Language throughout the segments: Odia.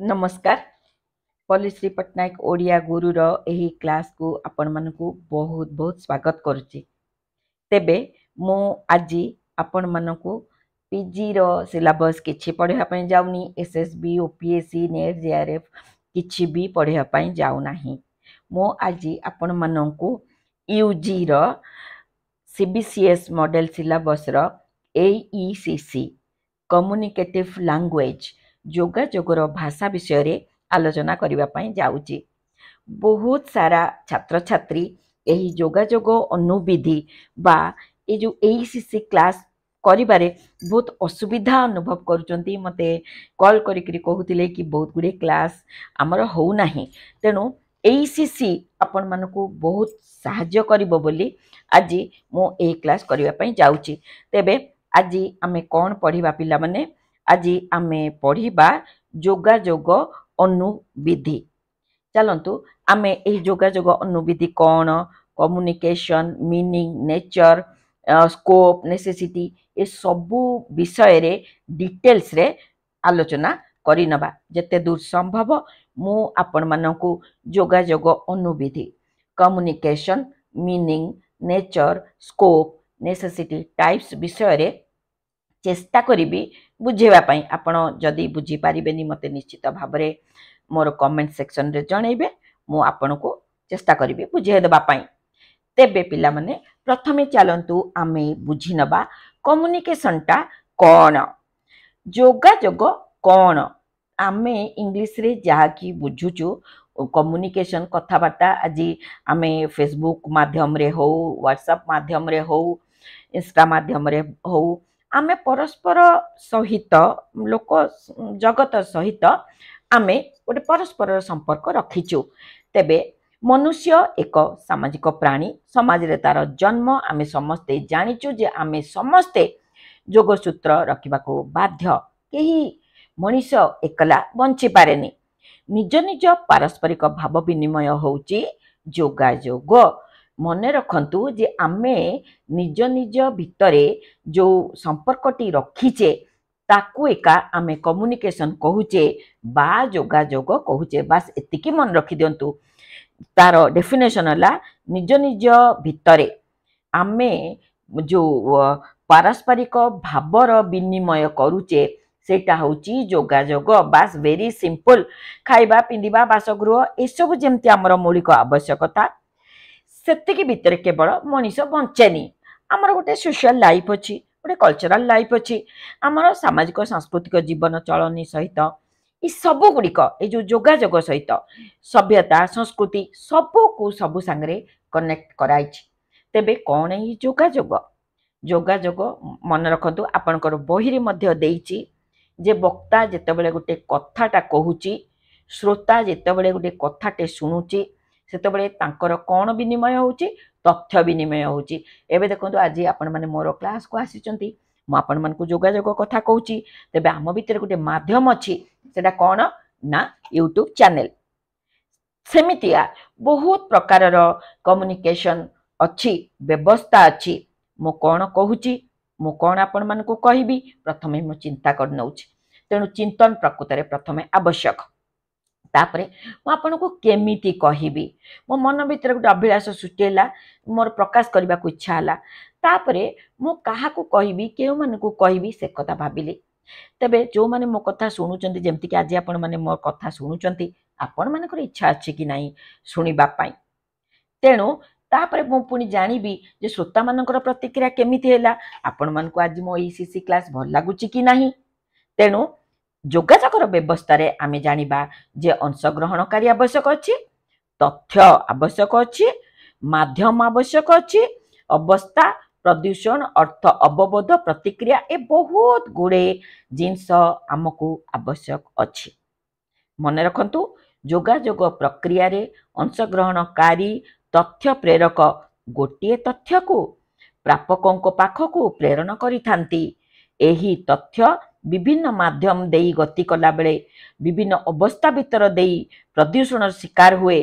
नमस्कार पलिश्री पट्टनायक ओडिया गुरुर यही क्लास को आपण मान बहुत बहुत स्वागत करे तेब मु आज आपण मानक पिजी रिलेबस किसी पढ़ापी जाऊनी S S B O P J R F कि भी पढ़ापी जाऊना मु आज आपण मानक यूजी रिबिसीएस मडेल सिलेबस रई सी सी कम्युनिकेटिव लांगुएज जोगाजगर भाषा विषय आलोचना करने जा बहुत सारा छात्र छात्री यही जोगाजग अनुविधि जो ए सी क्लास कर बहुत असुविधा अनुभव करते कल करते बहुत गुड़े क्लास आमर हो तेणु ए सी आपण मानक बहुत बोली आज मु क्लास करने जाऊँ तेब आज आम कौन पढ़ा पे ଆଜି ଆମେ ପଢ଼ିବା ଯୋଗାଯୋଗ ଅନୁବିଧି ଚାଲନ୍ତୁ ଆମେ ଏହି ଯୋଗାଯୋଗ ଅନୁବିଧି କ'ଣ communication meaning nature scope necessity ଏସବୁ ବିଷୟରେ ଡିଟେଲ୍ସରେ ଆଲୋଚନା କରିନେବା ଯେତେ ଦୂର ସମ୍ଭବ ମୁଁ ଆପଣମାନଙ୍କୁ ଯୋଗାଯୋଗ ଅନୁବିଧି communication meaning nature scope necessity types ବିଷୟରେ चेस्टा करी बुझेवाई आपड़ी बुझीपारे मत निश्चित भाव में मोर कमेंट सेक्शन में जनइबे मुण को चेस्टा करी बुझेदेपी तेज पाने प्रथम चलतु आम बुझीन कम्युनिकेशनटा कौन जोजग कौन आम इंग्लीश्रे जहा कि बुझुचु कम्युनिकेशन कथबार्ता आज आम फेसबुक मध्यम हो ह्वाट्सअप मध्यम हो इनस्टा मध्यम हो ଆମେ ପରସ୍ପର ସହିତ ଲୋକ ଜଗତ ସହିତ ଆମେ ଗୋଟେ ପରସ୍ପରର ସମ୍ପର୍କ ରଖିଛୁ ତେବେ ମନୁଷ୍ୟ ଏକ ସାମାଜିକ ପ୍ରାଣୀ ସମାଜରେ ତା'ର ଜନ୍ମ ଆମେ ସମସ୍ତେ ଜାଣିଛୁ ଯେ ଆମେ ସମସ୍ତେ ଯୋଗସୂତ୍ର ରଖିବାକୁ ବାଧ୍ୟ କେହି ମଣିଷ ଏକଲା ବଞ୍ଚିପାରେନି ନିଜ ନିଜ ପାରସ୍ପରିକ ଭାବ ବିନିମୟ ହେଉଛି ଯୋଗାଯୋଗ ମନେ ରଖନ୍ତୁ ଯେ ଆମେ ନିଜ ନିଜ ଭିତରେ ଯେଉଁ ସମ୍ପର୍କଟି ରଖିଛେ ତାକୁ ଏକା ଆମେ କମ୍ୟୁନିକେସନ୍ କହୁଛେ ବା ଯୋଗାଯୋଗ କହୁଛେ ବାସ୍ ଏତିକି ମନେ ରଖିଦିଅନ୍ତୁ ତାର ଡେଫିନେସନ୍ ହେଲା ନିଜ ନିଜ ଭିତରେ ଆମେ ଯେଉଁ ପାରସ୍ପରିକ ଭାବର ବିନିମୟ କରୁଛେ ସେଇଟା ହେଉଛି ଯୋଗାଯୋଗ ବାସ୍ ଭେରି ସିମ୍ପଲ୍ ଖାଇବା ପିନ୍ଧିବା ବାସଗୃହ ଏସବୁ ଯେମିତି ଆମର ମୌଳିକ ଆବଶ୍ୟକତା ସେତିକି ଭିତରେ କେବଳ ମଣିଷ ବଞ୍ଚେନି ଆମର ଗୋଟେ ସୋସିଆଲ ଲାଇଫ୍ ଅଛି ଗୋଟେ କଲଚରାଲ୍ ଲାଇଫ୍ ଅଛି ଆମର ସାମାଜିକ ସାଂସ୍କୃତିକ ଜୀବନ ଚଳନୀ ସହିତ ଏ ଗୁଡ଼ିକ ଏ ଯେଉଁ ଯୋଗାଯୋଗ ସହିତ ସଭ୍ୟତା ସଂସ୍କୃତି ସବୁକୁ ସବୁ ସାଙ୍ଗରେ କନେକ୍ଟ କରାଇଛି ତେବେ କ'ଣ ଏଇ ଯୋଗାଯୋଗ ଯୋଗାଯୋଗ ମନେ ରଖନ୍ତୁ ଆପଣଙ୍କର ବହିରେ ମଧ୍ୟ ଦେଇଛି ଯେ ବକ୍ତା ଯେତେବେଳେ ଗୋଟେ କଥାଟା କହୁଛି ଶ୍ରୋତା ଯେତେବେଳେ ଗୋଟେ କଥାଟେ ଶୁଣୁଛି ସେତେବେଳେ ତାଙ୍କର କ'ଣ ବିନିମୟ ହେଉଛି ତଥ୍ୟ ବିନିମୟ ହେଉଛି ଏବେ ଦେଖନ୍ତୁ ଆଜି ଆପଣମାନେ ମୋର କ୍ଲାସ୍କୁ ଆସିଛନ୍ତି ମୁଁ ଆପଣମାନଙ୍କୁ ଯୋଗାଯୋଗ କଥା କହୁଛି ତେବେ ଆମ ଭିତରେ ଗୋଟେ ମାଧ୍ୟମ ଅଛି ସେଟା କ'ଣ ନା ୟୁଟ୍ୟୁବ୍ ଚ୍ୟାନେଲ୍ ସେମିତିଆ ବହୁତ ପ୍ରକାରର କମ୍ୟୁନିକେସନ୍ ଅଛି ବ୍ୟବସ୍ଥା ଅଛି ମୁଁ କ'ଣ କହୁଛି ମୁଁ କ'ଣ ଆପଣମାନଙ୍କୁ କହିବି ପ୍ରଥମେ ମୁଁ ଚିନ୍ତା କରିନେଉଛି ତେଣୁ ଚିନ୍ତନ ପ୍ରକୃତରେ ପ୍ରଥମେ ଆବଶ୍ୟକ तापर मुक केमी कह मो मन भर गोटे अभिलाष सृष्टि मोर प्रकाश करने को इच्छा है तापर मु कह कह से कथा भाविली तेज जो मैंने मो कथा शुणुंत जमीक आज आप मो कथ शुणुं आपण मान इच्छा अच्छे कि नहीं शुणापी तेणु तापर मुझे जानवी जो श्रोता मान प्रतिक्रिया केमी आपण मानक आज मो ईसी क्लास भल लगुच कि ना तेणु ଯୋଗାଯୋଗର ବ୍ୟବସ୍ଥାରେ ଆମେ ଜାଣିବା ଯେ ଅଂଶଗ୍ରହଣକାରୀ ଆବଶ୍ୟକ ଅଛି ତଥ୍ୟ ଆବଶ୍ୟକ ଅଛି ମାଧ୍ୟମ ଆବଶ୍ୟକ ଅଛି ଅବସ୍ଥା ପ୍ରଦୂଷଣ ଅର୍ଥ ଅବବୋଧ ପ୍ରତିକ୍ରିୟା ଏ ବହୁତ ଗୁଡ଼ିଏ ଜିନିଷ ଆମକୁ ଆବଶ୍ୟକ ଅଛି ମନେ ରଖନ୍ତୁ ଯୋଗାଯୋଗ ପ୍ରକ୍ରିୟାରେ ଅଂଶଗ୍ରହଣକାରୀ ତଥ୍ୟ ପ୍ରେରକ ଗୋଟିଏ ତଥ୍ୟକୁ ପ୍ରାପକଙ୍କ ପାଖକୁ ପ୍ରେରଣ କରିଥାନ୍ତି ଏହି ତଥ୍ୟ ବିଭିନ୍ନ ମାଧ୍ୟମ ଦେଇ ଗତି କଲାବେଳେ ବିଭିନ୍ନ ଅବସ୍ଥା ଭିତର ଦେଇ ପ୍ରଦୂଷଣର ଶିକାର ହୁଏ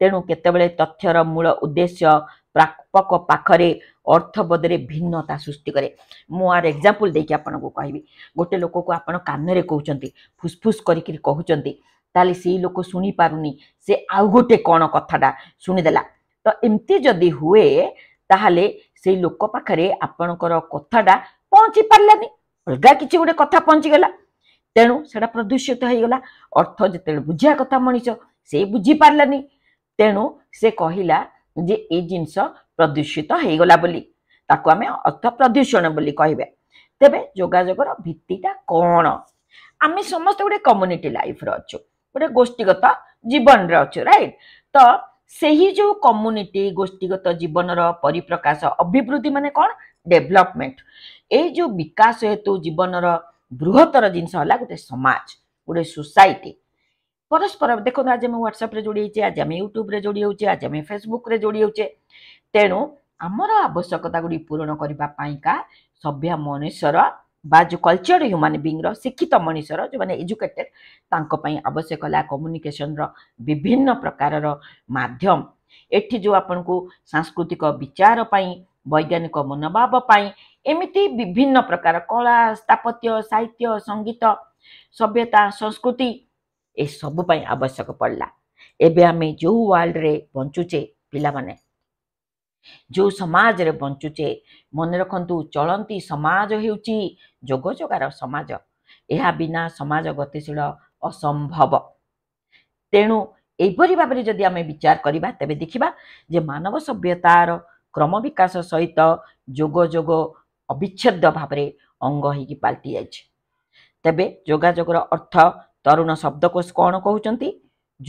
ତେଣୁ କେତେବେଳେ ତଥ୍ୟର ମୂଳ ଉଦ୍ଦେଶ୍ୟ ପ୍ରାପକ ପାଖରେ ଅର୍ଥ ବଦରେ ଭିନ୍ନତା ସୃଷ୍ଟି କରେ ମୁଁ ଆର ଏକ୍ଜାମ୍ପଲ୍ ଦେଇକି ଆପଣଙ୍କୁ କହିବି ଗୋଟେ ଲୋକକୁ ଆପଣ କାନରେ କହୁଛନ୍ତି ଫୁସ୍ଫୁସ୍ କରିକିରି କହୁଛନ୍ତି ତାହେଲେ ସେଇ ଲୋକ ଶୁଣିପାରୁନି ସେ ଆଉ ଗୋଟେ କ'ଣ କଥାଟା ଶୁଣିଦେଲା ତ ଏମିତି ଯଦି ହୁଏ ତାହେଲେ ସେଇ ଲୋକ ପାଖରେ ଆପଣଙ୍କର କଥାଟା ପହଞ୍ଚି ପାରିଲାନି ଅଲଗା କିଛି ଗୋଟେ କଥା ପହଞ୍ଚିଗଲା ତେଣୁ ସେଇଟା ପ୍ରଦୂଷିତ ହେଇଗଲା ଅର୍ଥ ଯେତେବେଳେ ବୁଝିବା କଥା ମଣିଷ ସେ ବୁଝିପାରିଲାନି ତେଣୁ ସେ କହିଲା ଯେ ଏ ଜିନିଷ ପ୍ରଦୂଷିତ ହେଇଗଲା ବୋଲି ତାକୁ ଆମେ ଅର୍ଥ ପ୍ରଦୂଷଣ ବୋଲି କହିବା ତେବେ ଯୋଗାଯୋଗର ଭିତ୍ତିଟା କ'ଣ ଆମେ ସମସ୍ତେ ଗୋଟେ କମ୍ୟୁନିଟି ଲାଇଫ୍ରେ ଅଛୁ ଗୋଟେ ଗୋଷ୍ଠୀଗତ ଜୀବନରେ ଅଛୁ ରାଇଟ୍ ତ ସେହି ଯେଉଁ କମ୍ୟୁନିଟି ଗୋଷ୍ଠୀଗତ ଜୀବନର ପରିପ୍ରକାଶ ଅଭିବୃଦ୍ଧି ମାନେ କ'ଣ ଡେଭଲପମେଣ୍ଟ ଏଇ ଯେଉଁ ବିକାଶ ହେତୁ ଜୀବନର ବୃହତ୍ତର ଜିନିଷ ହେଲା ଗୋଟେ ସମାଜ ଗୋଟେ ସୋସାଇଟି ପରସ୍ପର ଦେଖନ୍ତୁ ଆଜି ଆମେ ହ୍ୱାଟ୍ସଆପ୍ରେ ଯୋଡ଼ି ହେଉଛେ ଆଜି ଆମେ ୟୁଟ୍ୟୁବ୍ରେ ଯୋଡ଼ି ହେଉଛେ ଆଜି ଆମେ ଫେସବୁକ୍ରେ ଯୋଡ଼ି ହେଉଛେ ତେଣୁ ଆମର ଆବଶ୍ୟକତା ଗୁଡ଼ିକ ପୂରଣ କରିବା ପାଇଁକା ସଭ୍ୟ ମଣିଷର ବା ଯେଉଁ କଲଚର୍ ହ୍ୟୁମାନ୍ ବିଙ୍ଗର ଶିକ୍ଷିତ ମଣିଷର ଯେଉଁମାନେ ଏଜୁକେଟେଡ଼୍ ତାଙ୍କ ପାଇଁ ଆବଶ୍ୟକ ହେଲା କମ୍ୟୁନିକେସନ୍ର ବିଭିନ୍ନ ପ୍ରକାରର ମାଧ୍ୟମ ଏଠି ଯେଉଁ ଆପଣଙ୍କୁ ସାଂସ୍କୃତିକ ବିଚାର ପାଇଁ ବୈଜ୍ଞାନିକ ମନୋଭାବ ପାଇଁ ଏମିତି ବିଭିନ୍ନ ପ୍ରକାର କଳା ସ୍ଥାପତ୍ୟ ସାହିତ୍ୟ ସଙ୍ଗୀତ ସଭ୍ୟତା ସଂସ୍କୃତି ଏସବୁ ପାଇଁ ଆବଶ୍ୟକ ପଡ଼ିଲା ଏବେ ଆମେ ଯେଉଁ ୱାର୍ଲଡ଼ରେ ବଞ୍ଚୁଛେ ପିଲାମାନେ ଯେଉଁ ସମାଜରେ ବଞ୍ଚୁଛେ ମନେ ରଖନ୍ତୁ ଚଳନ୍ତି ସମାଜ ହେଉଛି ଯୋଗ ଯୋଗାର ସମାଜ ଏହା ବିନା ସମାଜ ଗତିଶୀଳ ଅସମ୍ଭବ ତେଣୁ ଏହିପରି ଭାବରେ ଯଦି ଆମେ ବିଚାର କରିବା ତେବେ ଦେଖିବା ଯେ ମାନବ ସଭ୍ୟତାର କ୍ରମବିକାଶ ସହିତ ଯୋଗ ଯୋଗ ଅବିଚ୍ଛେଦ୍ୟ ଭାବରେ ଅଙ୍ଗ ହୋଇକି ପାଲଟି ଯାଇଛି ତେବେ ଯୋଗାଯୋଗର ଅର୍ଥ ତରୁଣ ଶବ୍ଦକୋଷ କ'ଣ କହୁଛନ୍ତି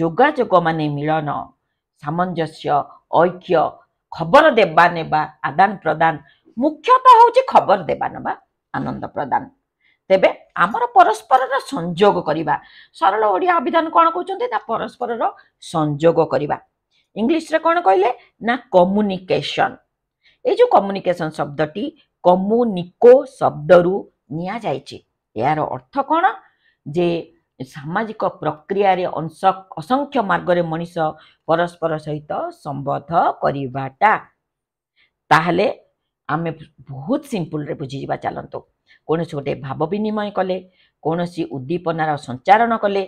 ଯୋଗାଯୋଗ ମାନେ ମିଳନ ସାମଞ୍ଜସ୍ୟ ଐକ୍ୟ ଖବର ଦେବା ନେବା ଆଦାନ ପ୍ରଦାନ ମୁଖ୍ୟତଃ ହେଉଛି ଖବର ଦେବା ନେବା ଆନନ୍ଦ ପ୍ରଦାନ ତେବେ ଆମର ପରସ୍ପରର ସଂଯୋଗ କରିବା ସରଳ ଓଡ଼ିଆ ଅଭିଧାନ କ'ଣ କହୁଛନ୍ତି ନା ପରସ୍ପରର ସଂଯୋଗ କରିବା ଇଂଲିଶରେ କ'ଣ କହିଲେ ନା କମ୍ୟୁନିକେସନ୍ ଏଇ ଯେଉଁ କମ୍ୟୁନିକେସନ୍ ଶବ୍ଦଟି କମ୍ୟୁନିକୋ ଶବ୍ଦରୁ ନିଆଯାଇଛି ଏହାର ଅର୍ଥ କ'ଣ ଯେ ସାମାଜିକ ପ୍ରକ୍ରିୟାରେ ଅଂଶ ଅସଂଖ୍ୟ ମାର୍ଗରେ ମଣିଷ ପରସ୍ପର ସହିତ ସମ୍ବଦ୍ଧ କରିବାଟା ତାହେଲେ ଆମେ ବହୁତ ସିମ୍ପୁଲରେ ବୁଝିଯିବା ଚାଲନ୍ତୁ କୌଣସି ଗୋଟେ ଭାବ ବିନିମୟ କଲେ କୌଣସି ଉଦ୍ଦୀପନାର ସଞ୍ଚାରଣ କଲେ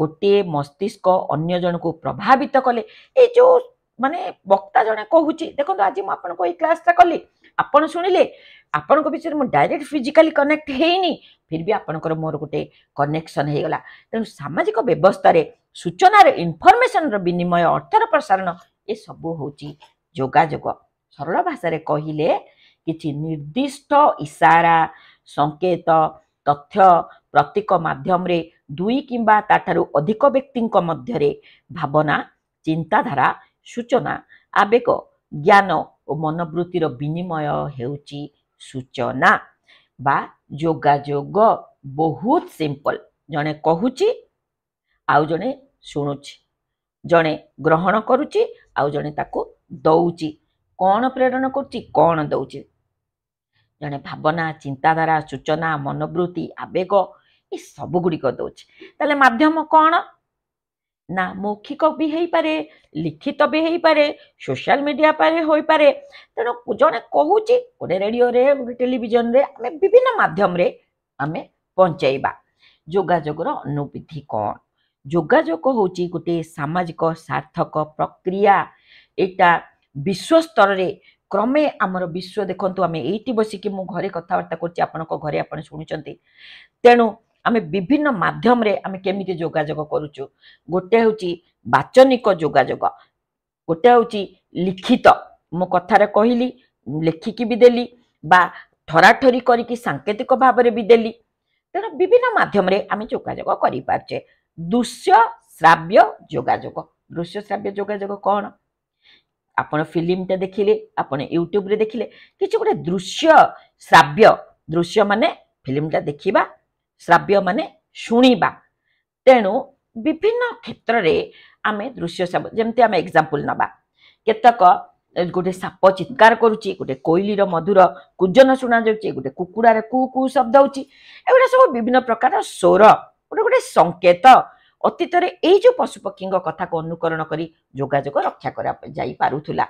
ଗୋଟିଏ ମସ୍ତିଷ୍କ ଅନ୍ୟ ଜଣକୁ ପ୍ରଭାବିତ କଲେ ଏ ଯେଉଁ ମାନେ ବକ୍ତା ଜଣେ କହୁଛି ଦେଖନ୍ତୁ ଆଜି ମୁଁ ଆପଣଙ୍କୁ ଏଇ କ୍ଲାସ୍ଟା କଲି ଆପଣ ଶୁଣିଲେ ଆପଣଙ୍କ ବିଷୟରେ ମୁଁ ଡାଇରେକ୍ଟ ଫିଜିକାଲି କନେକ୍ଟ ହେଇନି ଫିର୍ ବି ଆପଣଙ୍କର ମୋର ଗୋଟେ କନେକ୍ସନ୍ ହେଇଗଲା ତେଣୁ ସାମାଜିକ ବ୍ୟବସ୍ଥାରେ ସୂଚନାର ଇନଫର୍ମେସନ୍ର ବିନିମୟ ଅର୍ଥର ପ୍ରସାରଣ ଏସବୁ ହେଉଛି ଯୋଗାଯୋଗ ସରଳ ଭାଷାରେ କହିଲେ କିଛି ନିର୍ଦ୍ଦିଷ୍ଟ ଇସାରା ସଙ୍କେତ ତଥ୍ୟ ପ୍ରତୀକ ମାଧ୍ୟମରେ ଦୁଇ କିମ୍ବା ତାଠାରୁ ଅଧିକ ବ୍ୟକ୍ତିଙ୍କ ମଧ୍ୟରେ ଭାବନା ଚିନ୍ତାଧାରା ସୂଚନା ଆବେଗ ଜ୍ଞାନ ଓ ମନୋବୃତ୍ତିର ବିନିମୟ ହେଉଛି ସୂଚନା ବା ଯୋଗାଯୋଗ ବହୁତ ସିମ୍ପଲ ଜଣେ କହୁଛି ଆଉ ଜଣେ ଶୁଣୁଛି ଜଣେ ଗ୍ରହଣ କରୁଛି ଆଉ ଜଣେ ତାକୁ ଦଉଛି କ'ଣ ପ୍ରେରଣ କରୁଛି କ'ଣ ଦଉଛି ଜଣେ ଭାବନା ଚିନ୍ତାଧାରା ସୂଚନା ମନୋବୃତ୍ତି ଆବେଗ ଏ ସବୁଗୁଡ଼ିକ ଦେଉଛି ତାହେଲେ ମାଧ୍ୟମ କ'ଣ ନା ମୌଖିକ ବି ହେଇପାରେ ଲିଖିତ ବି ହେଇପାରେ ସୋସିଆଲ ମିଡ଼ିଆ ପାରେ ହୋଇପାରେ ତେଣୁ ଜଣେ କହୁଛି ଗୋଟେ ରେଡ଼ିଓରେ ଗୋଟେ ଟେଲିଭିଜନରେ ଆମେ ବିଭିନ୍ନ ମାଧ୍ୟମରେ ଆମେ ପହଞ୍ଚେଇବା ଯୋଗାଯୋଗର ଅନୁଭୂତି କ'ଣ ଯୋଗାଯୋଗ ହେଉଛି ଗୋଟିଏ ସାମାଜିକ ସାର୍ଥକ ପ୍ରକ୍ରିୟା ଏଇଟା ବିଶ୍ୱ ସ୍ତରରେ କ୍ରମେ ଆମର ବିଶ୍ୱ ଦେଖନ୍ତୁ ଆମେ ଏଇଠି ବସିକି ମୁଁ ଘରେ କଥାବାର୍ତ୍ତା କରୁଛି ଆପଣଙ୍କ ଘରେ ଆପଣ ଶୁଣୁଛନ୍ତି ତେଣୁ ଆମେ ବିଭିନ୍ନ ମାଧ୍ୟମରେ ଆମେ କେମିତି ଯୋଗାଯୋଗ କରୁଛୁ ଗୋଟେ ହେଉଛି ବାଚନିକ ଯୋଗାଯୋଗ ଗୋଟେ ହେଉଛି ଲିଖିତ ମୁଁ କଥାରେ କହିଲି ଲେଖିକି ବି ଦେଲି ବା ଥରାଠରି କରିକି ସାଙ୍କେତିକ ଭାବରେ ବି ଦେଲି ତେଣୁ ବିଭିନ୍ନ ମାଧ୍ୟମରେ ଆମେ ଯୋଗାଯୋଗ କରିପାରୁଛେ ଦୃଶ୍ୟ ଶ୍ରାବ୍ୟ ଯୋଗାଯୋଗ ଦୃଶ୍ୟ ଶ୍ରାବ୍ୟ ଯୋଗାଯୋଗ କ'ଣ ଆପଣ ଫିଲ୍ମଟା ଦେଖିଲେ ଆପଣ ୟୁଟ୍ୟୁବରେ ଦେଖିଲେ କିଛି ଗୋଟେ ଦୃଶ୍ୟ ଶ୍ରାବ୍ୟ ଦୃଶ୍ୟ ମାନେ ଫିଲ୍ମଟା ଦେଖିବା ଶ୍ରାବ୍ୟ ମାନେ ଶୁଣିବା ତେଣୁ ବିଭିନ୍ନ କ୍ଷେତ୍ରରେ ଆମେ ଦୃଶ୍ୟ ଯେମିତି ଆମେ ଏକ୍ଜାମ୍ପଲ୍ ନେବା କେତେକ ଗୋଟେ ସାପ ଚିତ୍କାର କରୁଛି ଗୋଟେ କୋଇଲିର ମଧୁର କୁଜନ ଶୁଣାଯାଉଛି ଗୋଟେ କୁକୁଡ଼ାରେ କୁ କୁ ଶବ୍ଦ ହେଉଛି ଏଗୁଡ଼ା ସବୁ ବିଭିନ୍ନ ପ୍ରକାର ସ୍ୱର ଗୋଟେ ଗୋଟେ ସଙ୍କେତ ଅତୀତରେ ଏଇ ଯେଉଁ ପଶୁପକ୍ଷୀଙ୍କ କଥାକୁ ଅନୁକରଣ କରି ଯୋଗାଯୋଗ ରକ୍ଷା କରାଯାଇପାରୁଥିଲା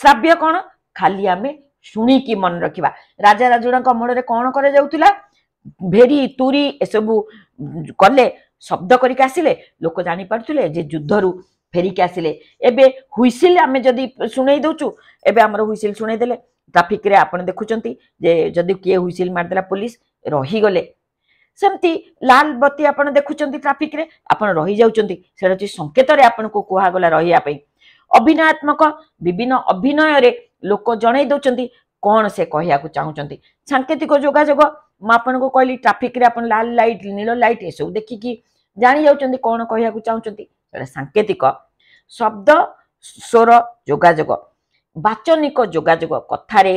ଶ୍ରାବ୍ୟ କ'ଣ ଖାଲି ଆମେ ଶୁଣିକି ମନେ ରଖିବା ରାଜା ରାଜୁଡ଼ାଙ୍କ ଅମଳରେ କ'ଣ କରାଯାଉଥିଲା ଭେରି ତୁରୀ ଏସବୁ କଲେ ଶବ୍ଦ କରିକି ଆସିଲେ ଲୋକ ଜାଣିପାରୁଥିଲେ ଯେ ଯୁଦ୍ଧରୁ ଫେରିକି ଆସିଲେ ଏବେ ହୁଇସିଲ୍ ଆମେ ଯଦି ଶୁଣେଇ ଦେଉଛୁ ଏବେ ଆମର ହୁଇସିଲ୍ ଶୁଣେଇ ଦେଲେ ଟ୍ରାଫିକ୍ରେ ଆପଣ ଦେଖୁଛନ୍ତି ଯେ ଯଦି କିଏ ହୁଇସିଲ୍ ମାରିଦେଲା ପୋଲିସ ରହିଗଲେ ସେମିତି ଲାଲ ବତି ଆପଣ ଦେଖୁଛନ୍ତି ଟ୍ରାଫିକ୍ରେ ଆପଣ ରହିଯାଉଛନ୍ତି ସେଇଟା ହେଉଛି ସଂକେତରେ ଆପଣଙ୍କୁ କୁହାଗଲା ରହିବା ପାଇଁ ଅଭିନୟାତ୍ମକ ବିଭିନ୍ନ ଅଭିନୟରେ ଲୋକ ଜଣେଇ ଦେଉଛନ୍ତି କ'ଣ ସେ କହିବାକୁ ଚାହୁଁଛନ୍ତି ସାଙ୍କେତିକ ଯୋଗାଯୋଗ ମୁଁ ଆପଣଙ୍କୁ କହିଲି ଟ୍ରାଫିକରେ ଆପଣ ଲାଲ ଲାଇଟ୍ ନୀଳ ଲାଇଟ୍ ଏସବୁ ଦେଖିକି ଜାଣିଯାଉଛନ୍ତି କ'ଣ କହିବାକୁ ଚାହୁଁଛନ୍ତି ସେଇଟା ସାଙ୍କେତିକ ଶବ୍ଦ ସ୍ୱର ଯୋଗାଯୋଗ ବାଚନିକ ଯୋଗାଯୋଗ କଥାରେ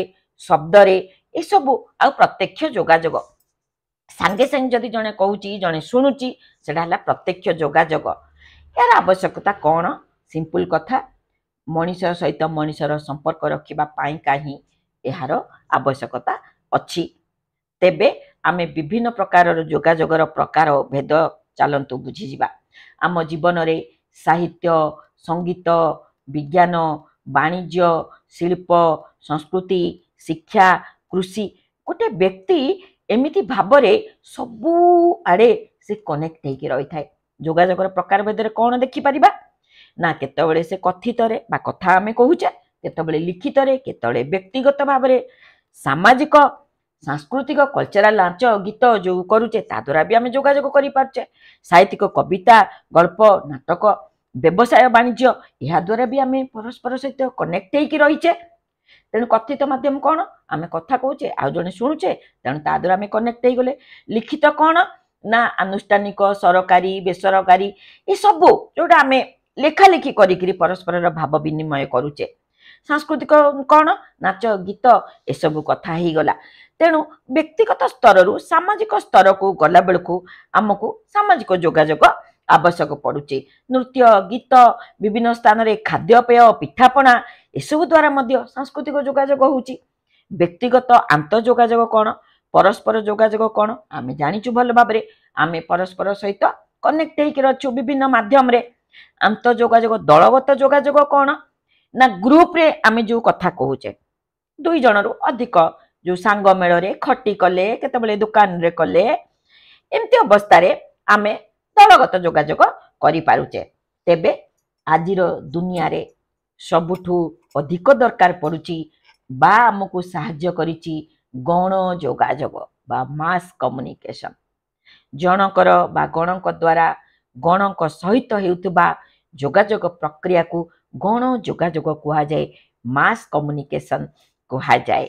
ଶବ୍ଦରେ ଏସବୁ ଆଉ ପ୍ରତ୍ୟକ୍ଷ ଯୋଗାଯୋଗ ସାଙ୍ଗେ ସାଙ୍ଗେ ଯଦି ଜଣେ କହୁଛି ଜଣେ ଶୁଣୁଛି ସେଇଟା ହେଲା ପ୍ରତ୍ୟକ୍ଷ ଯୋଗାଯୋଗ ଏହାର ଆବଶ୍ୟକତା କ'ଣ ସିମ୍ପୁଲ କଥା ମଣିଷ ସହିତ ମଣିଷର ସମ୍ପର୍କ ରଖିବା ପାଇଁ କାହିଁ ଏହାର ଆବଶ୍ୟକତା ଅଛି ତେବେ ଆମେ ବିଭିନ୍ନ ପ୍ରକାରର ଯୋଗାଯୋଗର ପ୍ରକାର ଭେଦ ଚାଲନ୍ତୁ ବୁଝିଯିବା ଆମ ଜୀବନରେ ସାହିତ୍ୟ ସଙ୍ଗୀତ ବିଜ୍ଞାନ ବାଣିଜ୍ୟ ଶିଳ୍ପ ସଂସ୍କୃତି ଶିକ୍ଷା କୃଷି ଗୋଟେ ବ୍ୟକ୍ତି ଏମିତି ଭାବରେ ସବୁ ଆଡ଼େ ସେ କନେକ୍ଟ ହେଇକି ରହିଥାଏ ଯୋଗାଯୋଗର ପ୍ରକାର ଭେଦରେ କ'ଣ ଦେଖିପାରିବା ନା କେତେବେଳେ ସେ କଥିତରେ ବା କଥା ଆମେ କହୁଛେ କେତେବେଳେ ଲିଖିତରେ କେତେବେଳେ ବ୍ୟକ୍ତିଗତ ଭାବରେ ସାମାଜିକ ସାଂସ୍କୃତିକ କଲଚରାଲ ନାଚ ଗୀତ ଯେଉଁ କରୁଛେ ତା ଦ୍ୱାରା ବି ଆମେ ଯୋଗାଯୋଗ କରିପାରୁଛେ ସାହିତ୍ୟିକ କବିତା ଗଳ୍ପ ନାଟକ ବ୍ୟବସାୟ ବାଣିଜ୍ୟ ଏହା ଏହାଦ୍ୱାରା ବି ଆମେ ପରସ୍ପର ସହିତ କନେକ୍ଟ ହେଇକି ରହିଛେ ତେଣୁ କଥିତ ମାଧ୍ୟମ କ'ଣ ଆମେ କଥା କହୁଛେ ଆଉ ଜଣେ ଶୁଣୁଛେ ତେଣୁ ତା ଦ୍ୱାରା ଆମେ କନେକ୍ଟ ହେଇଗଲେ ଲିଖିତ କ'ଣ ନା ଆନୁଷ୍ଠାନିକ ସରକାରୀ ବେସରକାରୀ ଏସବୁ ଯେଉଁଟା ଆମେ ଲେଖାଲେଖି କରିକିରି ପରସ୍ପରର ଭାବ ବିନିମୟ କରୁଛେ ସାଂସ୍କୃତିକ କ'ଣ ନାଚ ଗୀତ ଏସବୁ କଥା ହେଇଗଲା ତେଣୁ ବ୍ୟକ୍ତିଗତ ସ୍ତରରୁ ସାମାଜିକ ସ୍ତରକୁ ଗଲାବେଳକୁ ଆମକୁ ସାମାଜିକ ଯୋଗାଯୋଗ ଆବଶ୍ୟକ ପଡ଼ୁଛି ନୃତ୍ୟ ଗୀତ ବିଭିନ୍ନ ସ୍ଥାନରେ ଖାଦ୍ୟପେୟ ପିଠାପଣା ଏସବୁ ଦ୍ୱାରା ମଧ୍ୟ ସାଂସ୍କୃତିକ ଯୋଗାଯୋଗ ହେଉଛି ବ୍ୟକ୍ତିଗତ ଆନ୍ତଃ ଯୋଗାଯୋଗ କ'ଣ ପରସ୍ପର ଯୋଗାଯୋଗ କ'ଣ ଆମେ ଜାଣିଛୁ ଭଲ ଭାବରେ ଆମେ ପରସ୍ପର ସହିତ କନେକ୍ଟ ହେଇକି ଅଛୁ ବିଭିନ୍ନ ମାଧ୍ୟମରେ ଆନ୍ତଃ ଯୋଗାଯୋଗ ଦଳଗତ ଯୋଗାଯୋଗ କ'ଣ ନା ଗ୍ରୁପରେ ଆମେ ଯେଉଁ କଥା କହୁଛେ ଦୁଇ ଜଣରୁ ଅଧିକ ଯେଉଁ ସାଙ୍ଗ ମେଳରେ ଖଟି କଲେ କେତେବେଳେ ଦୋକାନରେ କଲେ ଏମିତି ଅବସ୍ଥାରେ ଆମେ ଦଳଗତ ଯୋଗାଯୋଗ କରିପାରୁଛେ ତେବେ ଆଜିର ଦୁନିଆରେ ସବୁଠୁ ଅଧିକ ଦରକାର ପଡ଼ୁଛି ବା ଆମକୁ ସାହାଯ୍ୟ କରିଛି ଗଣ ଯୋଗାଯୋଗ ବା ମାସ୍ କମ୍ୟୁନିକେସନ୍ ଜଣଙ୍କର ବା ଗଣଙ୍କ ଦ୍ୱାରା ଗଣଙ୍କ ସହିତ ହେଉଥିବା ଯୋଗାଯୋଗ ପ୍ରକ୍ରିୟାକୁ ଗଣ ଯୋଗାଯୋଗ କୁହାଯାଏ ମାସ୍ କମ୍ୟୁନିକେସନ୍ କୁହାଯାଏ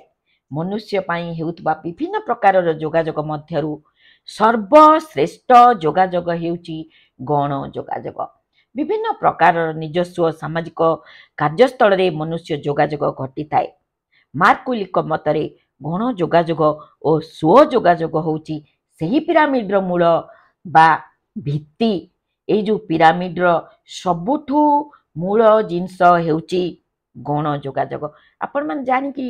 ମନୁଷ୍ୟ ପାଇଁ ହେଉଥିବା ବିଭିନ୍ନ ପ୍ରକାରର ଯୋଗାଯୋଗ ମଧ୍ୟରୁ ସର୍ବଶ୍ରେଷ୍ଠ ଯୋଗାଯୋଗ ହେଉଛି ଗଣ ଯୋଗାଯୋଗ ବିଭିନ୍ନ ପ୍ରକାରର ନିଜସ୍ୱ ସାମାଜିକ କାର୍ଯ୍ୟସ୍ଥଳରେ ମନୁଷ୍ୟ ଯୋଗାଯୋଗ ଘଟିଥାଏ ମାର୍କୁଲିଙ୍କ ମତରେ ଗଣ ଯୋଗାଯୋଗ ଓ ସ୍ୱ ଯୋଗାଯୋଗ ହେଉଛି ସେହି ପିରାମିଡ଼ର ମୂଳ ବା ଭିତ୍ତି ଏଇ ଯେଉଁ ପିରାମିଡ଼ର ସବୁଠୁ ମୂଳ ଜିନିଷ ହେଉଛି ଗଣ ଯୋଗାଯୋଗ ଆପଣମାନେ ଜାଣିକି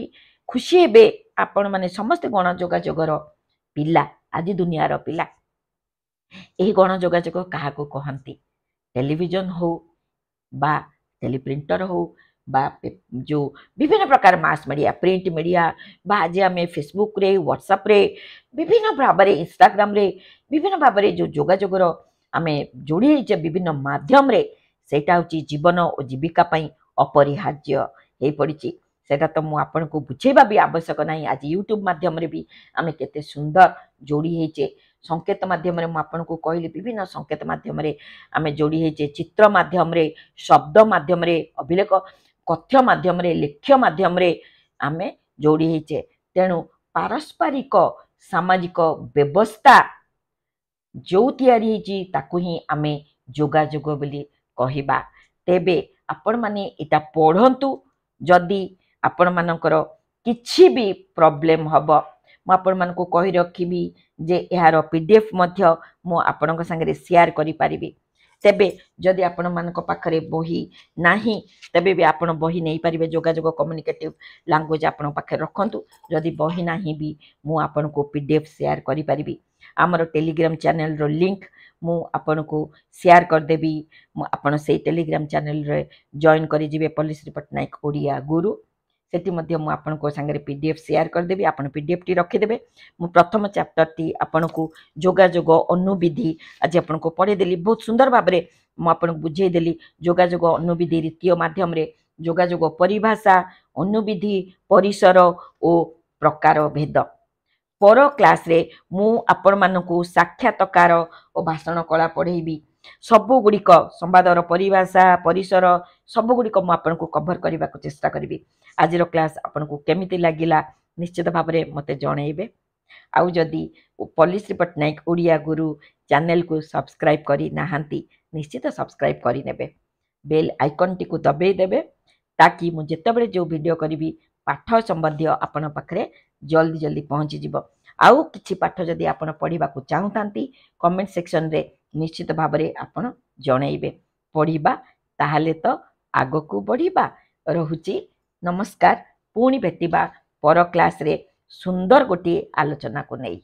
ଖୁସି ହେବେ ଆପଣମାନେ ସମସ୍ତେ ଗଣ ଯୋଗାଯୋଗର ପିଲା ଆଜି ଦୁନିଆର ପିଲା ଏହି ଗଣ ଯୋଗାଯୋଗ କାହାକୁ କହନ୍ତି ଟେଲିଭିଜନ ହଉ ବା ଟେଲିପ୍ରିଣ୍ଟର ହଉ বা ଯେଉଁ ବିଭିନ୍ନ ପ୍ରକାର ମାସ୍ ମିଡ଼ିଆ ପ୍ରିଣ୍ଟ ମିଡ଼ିଆ ବା ଆଜି ଆମେ ଫେସବୁକ୍ରେ ହ୍ୱାଟ୍ସଆପ୍ରେ ବିଭିନ୍ନ ଭାବରେ ଇନଷ୍ଟାଗ୍ରାମରେ ବିଭିନ୍ନ ଭାବରେ ଯେଉଁ ଯୋଗାଯୋଗର ଆମେ ଯୋଡ଼ି ହେଇଛେ ବିଭିନ୍ନ ମାଧ୍ୟମରେ ସେଇଟା ହେଉଛି ଜୀବନ ଓ ଜୀବିକା ପାଇଁ ଅପରିହାର୍ଯ୍ୟ ହେଇପଡ଼ିଛି সেটা তো ମୁଁ ଆପଣଙ୍କୁ ବୁଝେଇବା ବି ଆବଶ୍ୟକ ନାହିଁ ଆଜି ୟୁଟ୍ୟୁବ୍ ମାଧ୍ୟମରେ ବି ଆମେ କେତେ ସୁନ୍ଦର ଯୋଡ଼ି ହେଇଛେ ସଙ୍କେତ ମାଧ୍ୟମରେ ମୁଁ ଆପଣଙ୍କୁ କହିଲି ବିଭିନ୍ନ ସଙ୍କେତ ମାଧ୍ୟମରେ ଆମେ ଯୋଡ଼ି ହେଇଛେ ଚିତ୍ର ମାଧ୍ୟମରେ ଶବ୍ଦ ମାଧ୍ୟମରେ ଅଭିଲେଖ ତଥ୍ୟ ମାଧ୍ୟମରେ ଲେଖ୍ୟ ମାଧ୍ୟମରେ ଆମେ ଯୋଡ଼ି ହେଇଛେ ତେଣୁ ପାରସ୍ପରିକ ସାମାଜିକ ବ୍ୟବସ୍ଥା ଯେଉଁ ତିଆରି ହେଇଛି ତାକୁ ହିଁ ଆମେ ଯୋଗାଯୋଗ ବୋଲି କହିବା ତେବେ ଆପଣମାନେ ଏଇଟା ପଢ଼ନ୍ତୁ ଯଦି ଆପଣମାନଙ୍କର କିଛି ବି ପ୍ରୋବ୍ଲେମ୍ ହେବ ମୁଁ ଆପଣମାନଙ୍କୁ କହି ରଖିବି ଯେ ଏହାର ପି ଡି ଏଫ୍ ମଧ୍ୟ ମୁଁ ଆପଣଙ୍କ ସାଙ୍ଗରେ ସେୟାର କରିପାରିବି ତେବେ ଯଦି ଆପଣମାନଙ୍କ ପାଖରେ ବହି ନାହିଁ ତେବେ ବି ଆପଣ ବହି ନେଇପାରିବେ ଯୋଗାଯୋଗ କମ୍ୟୁନିକେଟିଭ୍ ଲାଙ୍ଗୁଏଜ୍ ଆପଣଙ୍କ ପାଖରେ ରଖନ୍ତୁ ଯଦି ବହି ନାହିଁ ବି ମୁଁ ଆପଣଙ୍କୁ ପି ଡି ଏଫ୍ ସେୟାର କରିପାରିବି ଆମର ଟେଲିଗ୍ରାମ ଚ୍ୟାନେଲ୍ର ଲିଙ୍କ୍ ମୁଁ ଆପଣଙ୍କୁ ସେୟାର କରିଦେବି ଆପଣ ସେଇ ଟେଲିଗ୍ରାମ ଚ୍ୟାନେଲ୍ରେ ଜଏନ୍ କରିଯିବେ ପଲ୍ଲିଶ୍ରୀ ପଟ୍ଟନାୟକ ଓଡ଼ିଆ ଗୁରୁ ସେଥିମଧ୍ୟ ମୁଁ ଆପଣଙ୍କ ସାଙ୍ଗରେ ପି ଡି ଏଫ୍ ସେୟାର କରିଦେବି ଆପଣ ପି ଡି ଏଫ୍ଟି ରଖିଦେବେ ମୁଁ ପ୍ରଥମ ଚାପ୍ଟରଟି ଆପଣଙ୍କୁ ଯୋଗାଯୋଗ ଅନୁବିଧି ଆଜି ଆପଣଙ୍କୁ ପଢ଼େଇଦେଲି ବହୁତ ସୁନ୍ଦର ଭାବରେ ମୁଁ ଆପଣଙ୍କୁ ବୁଝେଇଦେଲି ଯୋଗାଯୋଗ ଅନୁବିଧି ରୀତୀୟ ମାଧ୍ୟମରେ ଯୋଗାଯୋଗ ପରିଭାଷା ଅନୁବିଧି ପରିସର ଓ ପ୍ରକାର ଭେଦ ପର କ୍ଲାସ୍ରେ ମୁଁ ଆପଣମାନଙ୍କୁ ସାକ୍ଷାତକାର ଓ ଭାଷଣ କଳା ପଢ଼େଇବି ସବୁଗୁଡ଼ିକ ସମ୍ବାଦର ପରିଭାଷା ପରିସର ସବୁଗୁଡ଼ିକ ମୁଁ ଆପଣଙ୍କୁ କଭର କରିବାକୁ ଚେଷ୍ଟା କରିବି ଆଜିର କ୍ଲାସ୍ ଆପଣଙ୍କୁ କେମିତି ଲାଗିଲା ନିଶ୍ଚିତ ଭାବରେ ମୋତେ ଜଣେଇବେ ଆଉ ଯଦି ପଲ୍ଲିଶ୍ରୀ ପଟ୍ଟନାୟକ ଓଡ଼ିଆ ଗୁରୁ ଚ୍ୟାନେଲକୁ ସବସ୍କ୍ରାଇବ୍ କରିନାହାନ୍ତି ନିଶ୍ଚିତ ସବସ୍କ୍ରାଇବ୍ କରିନେବେ ବେଲ୍ ଆଇକନ୍ଟିକୁ ଦବେଇ ଦେବେ ତାକି ମୁଁ ଯେତେବେଳେ ଯେଉଁ ଭିଡ଼ିଓ କରିବି ପାଠ ସମ୍ବନ୍ଧୀୟ ଆପଣଙ୍କ ପାଖରେ ଜଲ୍ଦି ଜଲ୍ଦି ପହଞ୍ଚିଯିବ ଆଉ କିଛି ପାଠ ଯଦି ଆପଣ ପଢ଼ିବାକୁ ଚାହୁଁଥାନ୍ତି କମେଣ୍ଟ ସେକ୍ସନ୍ରେ ନିଶ୍ଚିତ ଭାବରେ ଆପଣ ଜଣେଇବେ ପଢ଼ିବା ତାହେଲେ ତ ଆଗକୁ ବଢ଼ିବା ରହୁଛି ନମସ୍କାର ପୁଣି ଭେଟିବା ପର କ୍ଲାସ୍ରେ ସୁନ୍ଦର ଗୋଟିଏ ଆଲୋଚନାକୁ ନେଇ